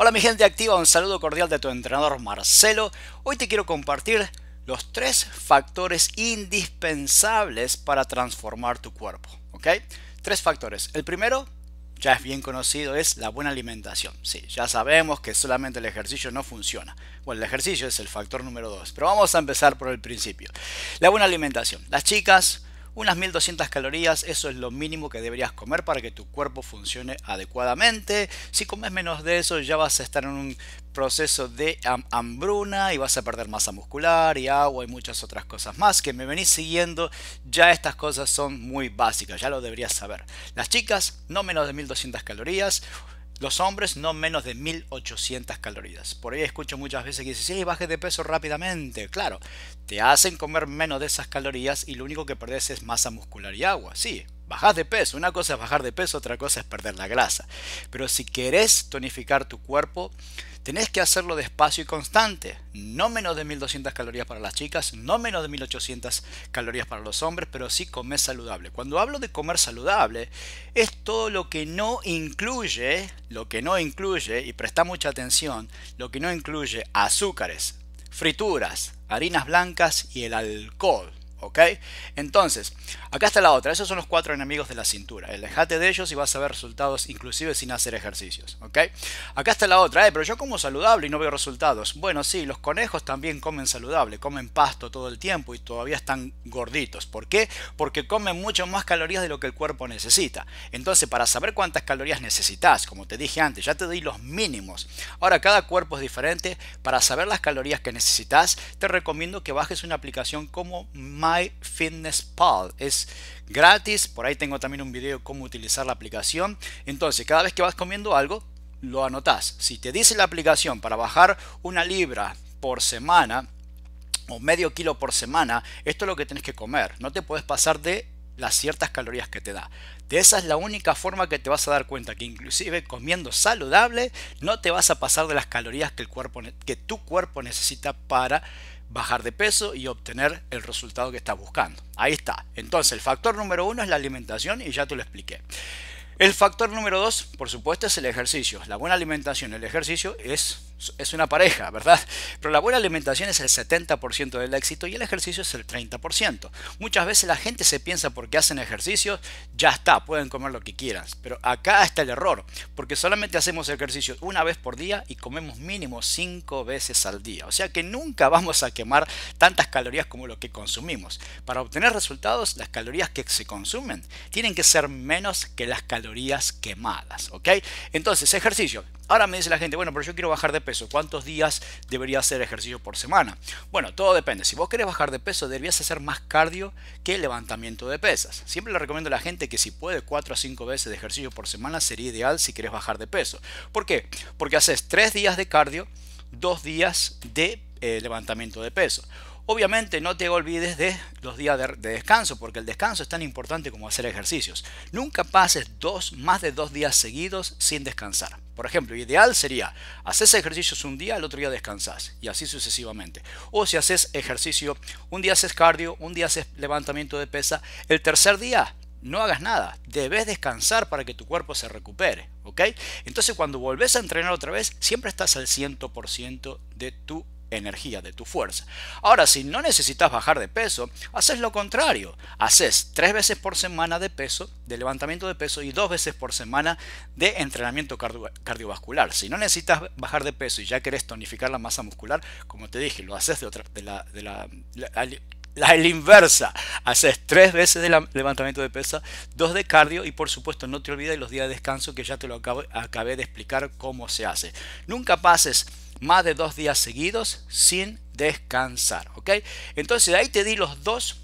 Hola mi gente activa, un saludo cordial de tu entrenador Marcelo. Hoy te quiero compartir los tres factores indispensables para transformar tu cuerpo. ¿Ok? Tres factores. El primero, ya es bien conocido, es la buena alimentación. Sí, ya sabemos que solamente el ejercicio no funciona. Bueno, el ejercicio es el factor número dos, pero vamos a empezar por el principio. La buena alimentación. Las chicas, unas 1200 calorías, eso es lo mínimo que deberías comer para que tu cuerpo funcione adecuadamente. Si comes menos de eso, ya vas a estar en un proceso de hambruna y vas a perder masa muscular y agua y muchas otras cosas más que me venís siguiendo. Ya estas cosas son muy básicas, ya lo deberías saber. Las chicas, no menos de 1200 calorías. Los hombres no menos de 1800 calorías. Por ahí escucho muchas veces que dicen, sí, baje de peso rápidamente. Claro, te hacen comer menos de esas calorías y lo único que perdes es masa muscular y agua. Sí, bajás de peso. Una cosa es bajar de peso, otra cosa es perder la grasa. Pero si querés tonificar tu cuerpo, tenés que hacerlo despacio y constante. No menos de 1200 calorías para las chicas, no menos de 1800 calorías para los hombres, pero sí comer saludable. Cuando hablo de comer saludable, es todo lo que no incluye, lo que no incluye, y presta mucha atención, lo que no incluye azúcares, frituras, harinas blancas y el alcohol. ¿Ok? Entonces, acá está la otra. Esos son los cuatro enemigos de la cintura. Dejate de ellos y vas a ver resultados inclusive sin hacer ejercicios. ¿Ok? Acá está la otra. Eh, pero yo como saludable y no veo resultados. Bueno, sí, los conejos también comen saludable. Comen pasto todo el tiempo y todavía están gorditos. ¿Por qué? Porque comen mucho más calorías de lo que el cuerpo necesita. Entonces, para saber cuántas calorías necesitas, como te dije antes, ya te di los mínimos. Ahora, cada cuerpo es diferente. Para saber las calorías que necesitas, te recomiendo que bajes una aplicación como más pal Es gratis, por ahí tengo también un video cómo utilizar la aplicación. Entonces, cada vez que vas comiendo algo, lo anotas. Si te dice la aplicación para bajar una libra por semana o medio kilo por semana, esto es lo que tienes que comer. No te puedes pasar de las ciertas calorías que te da. De esa es la única forma que te vas a dar cuenta que inclusive comiendo saludable no te vas a pasar de las calorías que, el cuerpo, que tu cuerpo necesita para bajar de peso y obtener el resultado que está buscando. Ahí está. Entonces, el factor número uno es la alimentación y ya te lo expliqué. El factor número dos, por supuesto, es el ejercicio. La buena alimentación, el ejercicio es es una pareja, ¿verdad? Pero la buena alimentación es el 70% del éxito y el ejercicio es el 30%. Muchas veces la gente se piensa porque hacen ejercicio, ya está, pueden comer lo que quieran. Pero acá está el error, porque solamente hacemos ejercicio una vez por día y comemos mínimo cinco veces al día. O sea que nunca vamos a quemar tantas calorías como lo que consumimos. Para obtener resultados, las calorías que se consumen tienen que ser menos que las calorías quemadas, ¿ok? Entonces, ejercicio. Ahora me dice la gente, bueno, pero yo quiero bajar de ¿Cuántos días debería hacer ejercicio por semana? Bueno, todo depende. Si vos querés bajar de peso, deberías hacer más cardio que levantamiento de pesas. Siempre le recomiendo a la gente que si puede 4 a 5 veces de ejercicio por semana sería ideal si querés bajar de peso. ¿Por qué? Porque haces 3 días de cardio, 2 días de eh, levantamiento de peso. Obviamente no te olvides de los días de, descanso, porque el descanso es tan importante como hacer ejercicios. Nunca pases dos, más de dos días seguidos sin descansar. Por ejemplo, ideal sería, haces ejercicios un día, el otro día descansas, y así sucesivamente. O si haces ejercicio, un día haces cardio, un día haces levantamiento de pesa, el tercer día no hagas nada, debes descansar para que tu cuerpo se recupere, ¿ok? Entonces cuando volvés a entrenar otra vez, siempre estás al 100% de tu energía, de tu fuerza. Ahora, si no necesitas bajar de peso, haces lo contrario. Haces tres veces por semana de peso, de levantamiento de peso y dos veces por semana de entrenamiento cardiovascular. Si no necesitas bajar de peso y ya querés tonificar la masa muscular, como te dije, lo haces de otra, de de la la, inversa. Haces tres veces de levantamiento de pesa, dos de cardio y por supuesto no te olvides los días de descanso que ya te lo acabo, acabé de explicar cómo se hace. Nunca pases más de dos días seguidos sin descansar, ¿ok? Entonces ahí te di los dos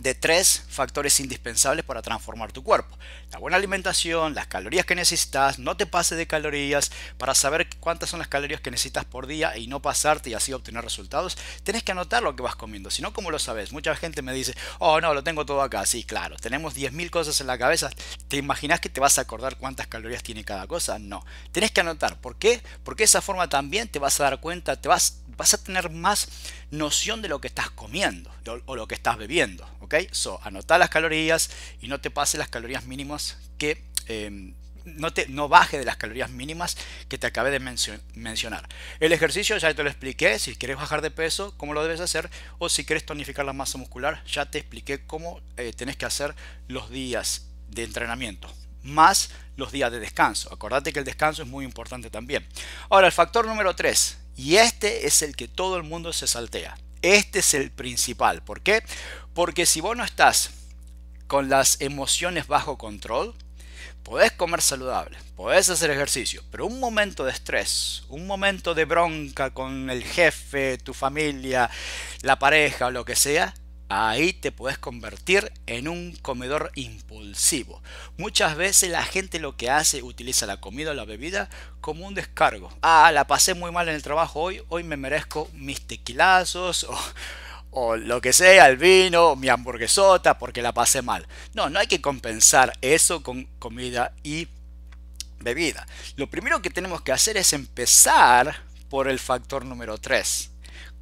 de tres factores indispensables para transformar tu cuerpo. La buena alimentación, las calorías que necesitas, no te pases de calorías. Para saber cuántas son las calorías que necesitas por día y no pasarte y así obtener resultados, tenés que anotar lo que vas comiendo. Si no, ¿cómo lo sabes? Mucha gente me dice, oh no, lo tengo todo acá. Sí, claro, tenemos 10.000 cosas en la cabeza. ¿Te imaginas que te vas a acordar cuántas calorías tiene cada cosa? No. Tenés que anotar. ¿Por qué? Porque esa forma también te vas a dar cuenta, te vas, vas a tener más noción de lo que estás comiendo o lo que estás bebiendo. ¿Ok? So, anota las calorías y no te pases las calorías mínimas que... Em, no, te, no baje de las calorías mínimas que te acabé de mencionar. El ejercicio ya te lo expliqué, si quieres bajar de peso, cómo lo debes hacer, o si quieres tonificar la masa muscular, ya te expliqué cómo tienes eh, tenés que hacer los días de entrenamiento, más los días de descanso. Acordate que el descanso es muy importante también. Ahora, el factor número 3, y este es el que todo el mundo se saltea. Este es el principal. ¿Por qué? Porque si vos no estás con las emociones bajo control, podés comer saludable, podés hacer ejercicio, pero un momento de estrés, un momento de bronca con el jefe, tu familia, la pareja o lo que sea, Ahí te puedes convertir en un comedor impulsivo. Muchas veces la gente lo que hace, utiliza la comida o la bebida como un descargo. Ah, la pasé muy mal en el trabajo hoy, hoy me merezco mis tequilazos o, lo que sea, el vino, mi hamburguesota, porque la pasé mal. No, no hay que compensar eso con comida y bebida. Lo primero que tenemos que hacer es empezar por el factor número 3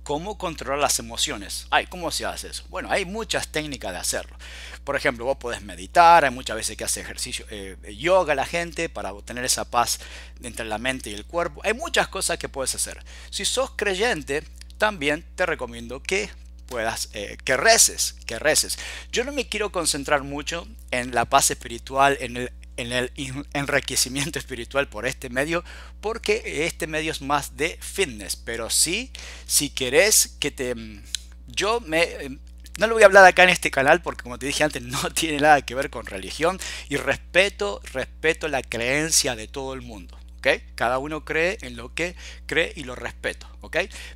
cómo controlar las emociones. Ay, ¿cómo se hace eso? Bueno, hay muchas técnicas de hacerlo. Por ejemplo, vos podés meditar, hay muchas veces que hace ejercicio, eh, yoga la gente para obtener esa paz entre la mente y el cuerpo. Hay muchas cosas que puedes hacer. Si sos creyente, también te recomiendo que puedas, eh, que reces, que reces. Yo no me quiero concentrar mucho en la paz espiritual, en el en el enriquecimiento espiritual por este medio, porque este medio es más de fitness. Pero sí, si querés que te... Mm, yo me... Em, no lo voy a hablar acá en este canal porque como te dije antes no tiene nada que ver con religión y respeto, respeto la creencia de todo el mundo. Cada uno cree en lo que cree y lo respeto,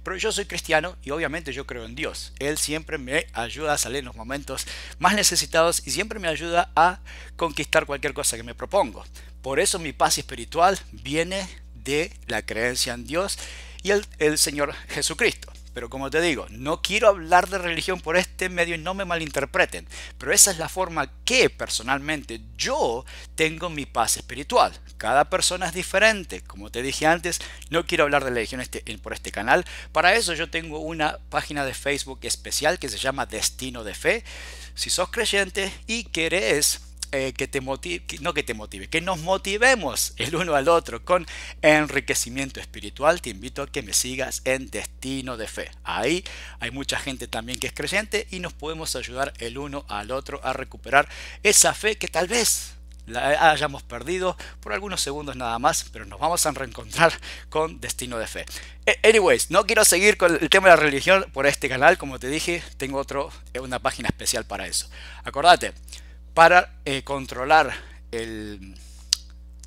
Pero yo soy cristiano y obviamente yo creo en Dios. Él siempre me ayuda a salir en los momentos más necesitados y siempre me ayuda a conquistar cualquier cosa que me propongo. Por eso mi paz espiritual viene de la creencia en Dios y el, el Señor Jesucristo. Pero como te digo, no quiero hablar de religión por este medio y no me malinterpreten, pero esa es la forma que personalmente yo tengo mi paz espiritual. Cada persona es diferente, como te dije antes, no quiero hablar de religión este, por este canal. Para eso yo tengo una página de Facebook especial que se llama Destino de Fe. Si sos creyente y querés eh, que te motive, no que te motive, que nos motivemos el uno al otro con enriquecimiento espiritual, te invito a que me sigas en Destino de Fe. Ahí hay mucha gente también que es creyente y nos podemos ayudar el uno al otro a recuperar esa fe que tal vez la hayamos perdido por algunos segundos nada más, pero nos vamos a reencontrar con Destino de Fe. Eh, anyways, no quiero seguir con el tema de la religión por este canal, como te dije, tengo otro, eh, una página especial para eso. Acordate, para eh, controlar el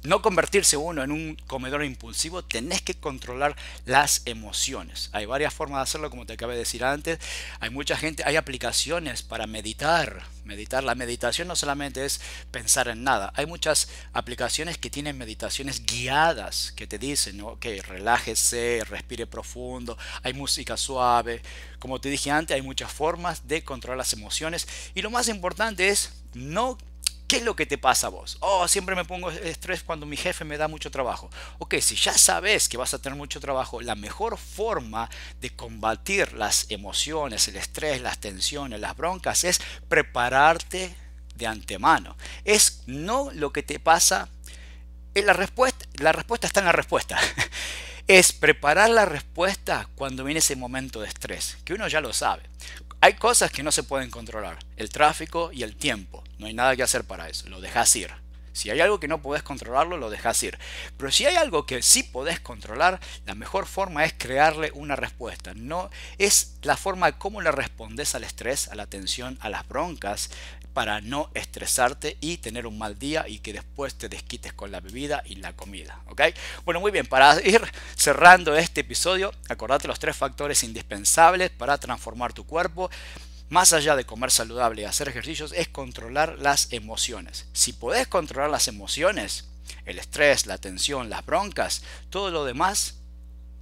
no convertirse uno en un comedor impulsivo, tenés que controlar las emociones. Hay varias formas de hacerlo, como te acabé de decir antes. Hay mucha gente, hay aplicaciones para meditar. Meditar, la meditación no solamente es pensar en nada. Hay muchas aplicaciones que tienen meditaciones guiadas que te dicen, ok, relájese, respire profundo, hay música suave. Como te dije antes, hay muchas formas de controlar las emociones. Y lo más importante es no, ¿qué es lo que te pasa a vos? Oh, siempre me pongo estrés cuando mi jefe me da mucho trabajo. Ok, si ya sabes que vas a tener mucho trabajo, la mejor forma de combatir las emociones, el estrés, las tensiones, las broncas, es prepararte de antemano. Es no lo que te pasa. La respuesta, la respuesta está en la respuesta es preparar la respuesta cuando viene ese momento de estrés, que uno ya lo sabe. Hay cosas que no se pueden controlar, el tráfico y el tiempo. No hay nada que hacer para eso, lo dejas ir. Si hay algo que no puedes controlarlo, lo dejas ir. Pero si hay algo que sí podés controlar, la mejor forma es crearle una respuesta. No es la forma como cómo le respondes al estrés, a la tensión, a las broncas, para no estresarte y tener un mal día y que después te desquites con la bebida y la comida. ¿ok? Bueno, muy bien, para ir cerrando este episodio, acordate los tres factores indispensables para transformar tu cuerpo. Más allá de comer saludable y hacer ejercicios, es controlar las emociones. Si podés controlar las emociones, el estrés, la tensión, las broncas, todo lo demás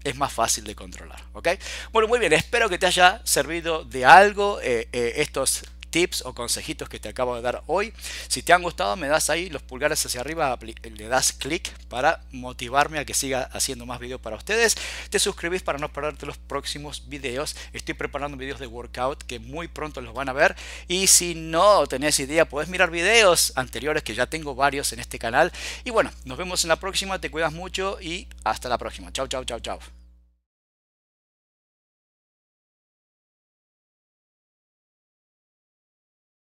es más fácil de controlar. ¿ok? Bueno, muy bien, espero que te haya servido de algo eh, eh, estos tips o consejitos que te acabo de dar hoy. Si te han gustado, me das ahí los pulgares hacia arriba, le das clic para motivarme a que siga haciendo más videos para ustedes. Te suscribís para no perderte los próximos videos. Estoy preparando videos de workout que muy pronto los van a ver. Y si no tenés idea, podés mirar videos anteriores que ya tengo varios en este canal. Y bueno, nos vemos en la próxima. Te cuidas mucho y hasta la próxima. chau chao, chao, chao.